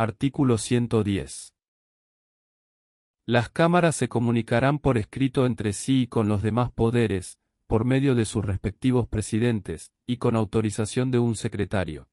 Artículo 110. Las cámaras se comunicarán por escrito entre sí y con los demás poderes, por medio de sus respectivos presidentes, y con autorización de un secretario.